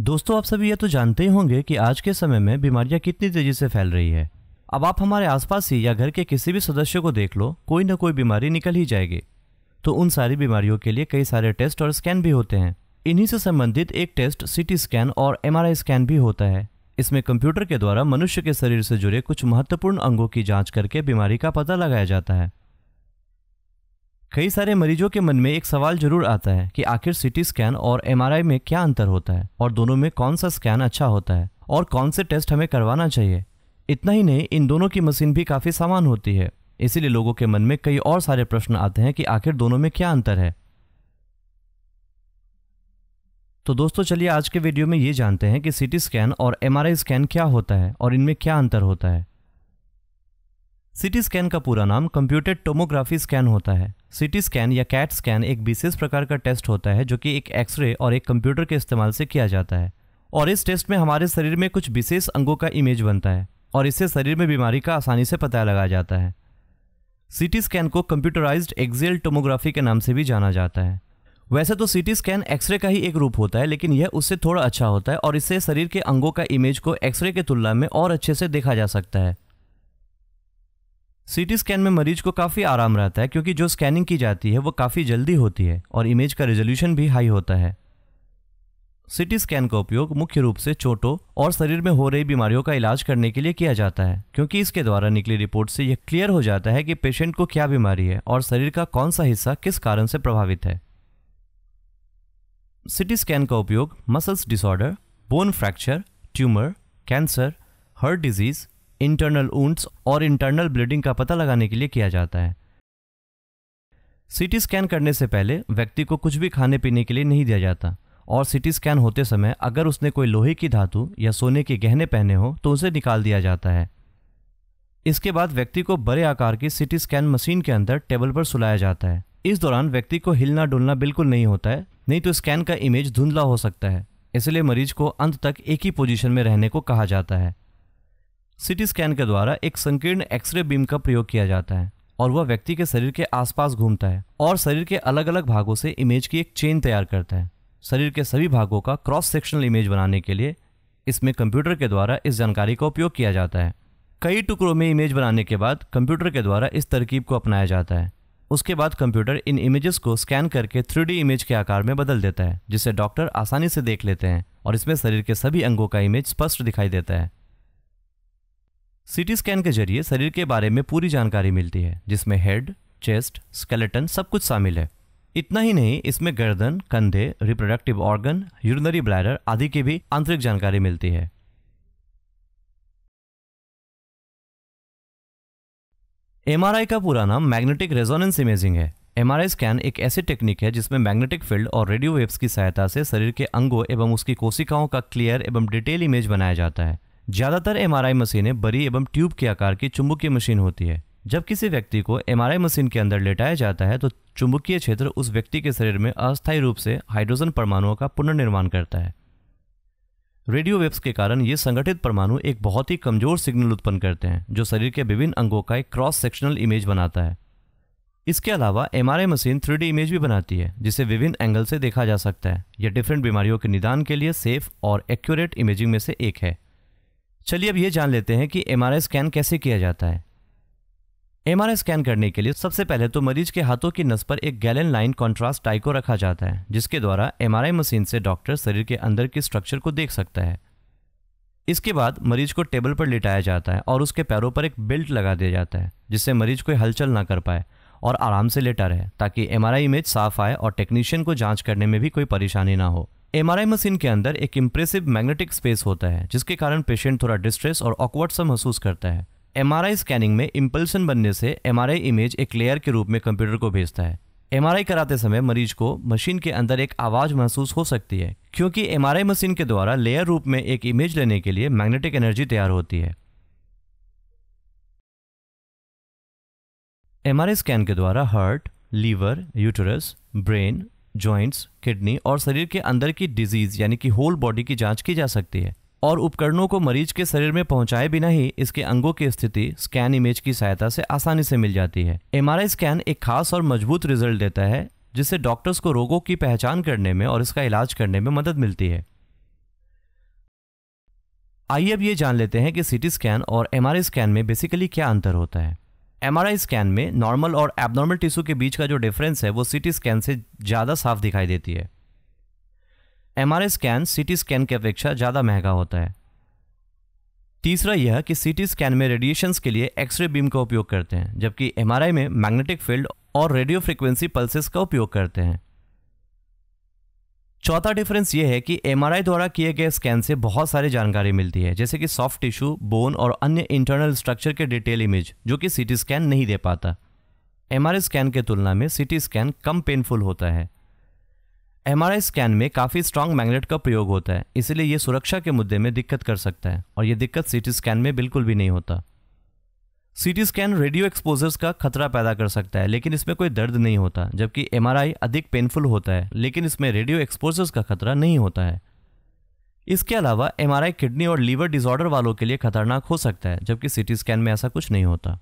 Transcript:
दोस्तों आप सभी ये तो जानते ही होंगे कि आज के समय में बीमारियां कितनी तेजी से फैल रही है अब आप हमारे आसपास ही या घर के किसी भी सदस्य को देख लो कोई ना कोई बीमारी निकल ही जाएगी तो उन सारी बीमारियों के लिए कई सारे टेस्ट और स्कैन भी होते हैं इन्हीं से संबंधित एक टेस्ट सीटी स्कैन और एमआरआई स्कैन भी होता है इसमें कंप्यूटर के द्वारा मनुष्य के शरीर से जुड़े कुछ महत्वपूर्ण अंगों की जांच करके बीमारी का पता लगाया जाता है कई सारे मरीजों के मन में एक सवाल जरूर आता है कि आखिर सीटी स्कैन और एमआरआई में क्या अंतर होता है और दोनों में कौन सा स्कैन अच्छा होता है और कौन से टेस्ट हमें करवाना चाहिए इतना ही नहीं इन दोनों की मशीन भी काफ़ी सामान होती है इसीलिए लोगों के मन में कई और सारे प्रश्न आते हैं कि आखिर दोनों में क्या अंतर है तो दोस्तों चलिए आज के वीडियो में ये जानते हैं कि सीटी स्कैन और एमआरआई स्कैन क्या होता है और इनमें क्या अंतर होता है सीटी स्कैन का पूरा नाम कंप्यूटेड टोमोग्राफी स्कैन होता है सीटी स्कैन या कैट स्कैन एक विशेष प्रकार का टेस्ट होता है जो कि एक एक्सरे और एक कंप्यूटर के इस्तेमाल से किया जाता है और इस टेस्ट में हमारे शरीर में कुछ विशेष अंगों का इमेज बनता है और इससे शरीर में बीमारी का आसानी से पता लगाया जाता है सीटी स्कैन को कंप्यूटराइज्ड एक्जेल टोमोग्राफी के नाम से भी जाना जाता है वैसे तो सीटी स्कैन एक्सरे का ही एक रूप होता है लेकिन यह उससे थोड़ा अच्छा होता है और इससे शरीर के अंगों का इमेज को एक्सरे की तुलना में और अच्छे से देखा जा सकता है सीटी स्कैन में मरीज को काफ़ी आराम रहता है क्योंकि जो स्कैनिंग की जाती है वो काफ़ी जल्दी होती है और इमेज का रेजोल्यूशन भी हाई होता है सीटी स्कैन का उपयोग मुख्य रूप से चोटों और शरीर में हो रही बीमारियों का इलाज करने के लिए किया जाता है क्योंकि इसके द्वारा निकली रिपोर्ट से यह क्लियर हो जाता है कि पेशेंट को क्या बीमारी है और शरीर का कौन सा हिस्सा किस कारण से प्रभावित है सिटी स्कैन का उपयोग muscles disorder bone fracture tumour cancer heart disease internal wounds और इंटरनल ब्लीडिंग का पता लगाने के लिए किया जाता है सिटी स्कैन करने से पहले व्यक्ति को कुछ भी खाने पीने के लिए नहीं दिया जाता और सिटी स्कैन होते समय अगर उसने कोई लोहे की धातु या सोने के गहने पहने हो तो उसे निकाल दिया जाता है इसके बाद व्यक्ति को बड़े आकार की सिटी स्कैन मशीन के अंदर टेबल पर सुलाया जाता है इस दौरान व्यक्ति को हिलना डुलना बिल्कुल नहीं होता है नहीं तो स्कैन का इमेज धुंधला हो सकता है इसलिए मरीज को अंत तक एक ही पोजीशन में रहने को कहा जाता है सिटी स्कैन के द्वारा एक संकीर्ण एक्सरे बीम का प्रयोग किया जाता है और वह व्यक्ति के शरीर के आसपास घूमता है और शरीर के अलग अलग भागों से इमेज की एक चेन तैयार करता है शरीर के सभी भागों का क्रॉस सेक्शनल इमेज बनाने के लिए इसमें कंप्यूटर के द्वारा इस जानकारी का उपयोग किया जाता है कई टुकड़ों में इमेज बनाने के बाद कंप्यूटर के द्वारा इस तरकीब को अपनाया जाता है उसके बाद कंप्यूटर इन इमेजेस को स्कैन करके थ्री इमेज के आकार में बदल देता है जिसे डॉक्टर आसानी से देख लेते हैं और इसमें शरीर के सभी अंगों का इमेज स्पष्ट दिखाई देता है सीटी स्कैन के जरिए शरीर के बारे में पूरी जानकारी मिलती है जिसमें हेड चेस्ट स्केलेटन सब कुछ शामिल है इतना ही नहीं इसमें गर्दन कंधे रिप्रोडक्टिव ऑर्गन यूरिनरी ब्लैडर आदि की भी आंतरिक जानकारी मिलती है एम का पूरा नाम मैग्नेटिक रेजोनेंस इमेजिंग है एम स्कैन एक ऐसी टेक्निक है जिसमें मैग्नेटिक फील्ड और रेडियो वेव्स की सहायता से शरीर के अंगों एवं उसकी कोशिकाओं का क्लियर एवं डिटेल इमेज बनाया जाता है ज़्यादातर एम मशीनें बड़ी एवं ट्यूब के आकार की चुंबकीय मशीन होती है जब किसी व्यक्ति को एम मशीन के अंदर लेटाया जाता है तो चुंबकीय क्षेत्र उस व्यक्ति के शरीर में अस्थायी रूप से हाइड्रोजन परमाणुओं का पुनर्निर्माण करता है रेडियो वेव्स के कारण ये संगठित परमाणु एक बहुत ही कमजोर सिग्नल उत्पन्न करते हैं जो शरीर के विभिन्न अंगों का एक क्रॉस सेक्शनल इमेज बनाता है इसके अलावा एम मशीन थ्री इमेज भी बनाती है जिसे विभिन्न एंगल से देखा जा सकता है यह डिफरेंट बीमारियों के निदान के लिए सेफ और एक्यूरेट इमेजिंग में से एक है चलिए अब ये जान लेते हैं कि एम स्कैन कैसे किया जाता है एम स्कैन करने के लिए सबसे पहले तो मरीज के हाथों की नस पर एक गैलन लाइन कॉन्ट्रास्ट टाई को रखा जाता है जिसके द्वारा एम मशीन से डॉक्टर शरीर के अंदर की स्ट्रक्चर को देख सकता है इसके बाद मरीज को टेबल पर लिटाया जाता है और उसके पैरों पर एक बेल्ट लगा दिया जाता है जिससे मरीज कोई हलचल ना कर पाए और आराम से लेटा रहे ताकि एम इमेज साफ आए और टेक्नीशियन को जांच करने में भी कोई परेशानी ना हो एम मशीन के अंदर एक इम्प्रेसिव मैग्नेटिक स्पेस होता है जिसके कारण पेशेंट थोड़ा डिस्ट्रेस और ऑकवर्ड सा महसूस करता है एम स्कैनिंग में इम्पल्सन बनने से एम इमेज एक लेयर के रूप में कंप्यूटर को भेजता है एम कराते समय मरीज को मशीन के अंदर एक आवाज़ महसूस हो सकती है क्योंकि एम मशीन के द्वारा लेयर रूप में एक इमेज लेने के लिए मैग्नेटिक एनर्जी तैयार होती है एम स्कैन के द्वारा heart liver uterus brain joints kidney और शरीर के अंदर की डिजीज़ यानी कि होल बॉडी की जांच की जा सकती है और उपकरणों को मरीज के शरीर में पहुंचाए बिना ही इसके अंगों की स्थिति स्कैन इमेज की सहायता से आसानी से मिल जाती है एम स्कैन एक खास और मजबूत रिजल्ट देता है जिससे डॉक्टर्स को रोगों की पहचान करने में और इसका इलाज करने में मदद मिलती है आइए अब ये जान लेते हैं कि सीटी स्कैन और एम स्कैन में बेसिकली क्या अंतर होता है एम स्कैन में नॉर्मल और एबनॉर्मल टिश्यू के बीच का जो डिफरेंस है वो सीटी स्कैन से ज़्यादा साफ दिखाई देती है M I scan T scan की अपेक्षा ज़्यादा महंगा होता है तीसरा यह कि टी स्कैन में रेडिएशंस के लिए एक्सरे बीम का उपयोग करते हैं जबकि आई में मैग्नेटिक फील्ड और रेडियो फ्रिक्वेंसी पल्सेस का उपयोग करते हैं चौथा डिफरेंस यह है कि आई द्वारा किए गए स्कैन से बहुत सारी जानकारी मिलती है जैसे कि सॉफ्ट टिश्यू बोन और अन्य इंटरनल स्ट्रक्चर के डिटेल इमेज जो कि टी स्कैन नहीं दे पाता आई स्कैन के तुलना में टी स्कैन कम पेनफुल होता है एम स्कैन में काफ़ी स्ट्रांग मैग्नेट का प्रयोग होता है इसलिए ये सुरक्षा के मुद्दे में दिक्कत कर सकता है और ये दिक्कत सीटी स्कैन में बिल्कुल भी नहीं होता सीटी स्कैन रेडियो एक्सपोजर्स का खतरा पैदा कर सकता है लेकिन इसमें कोई दर्द नहीं होता जबकि एम अधिक पेनफुल होता है लेकिन इसमें रेडियो एक्सपोजर्स का खतरा नहीं होता है इसके अलावा एम किडनी और लीवर डिसऑर्डर वालों के लिए खतरनाक हो सकता है जबकि सीटी स्कैन में ऐसा कुछ नहीं होता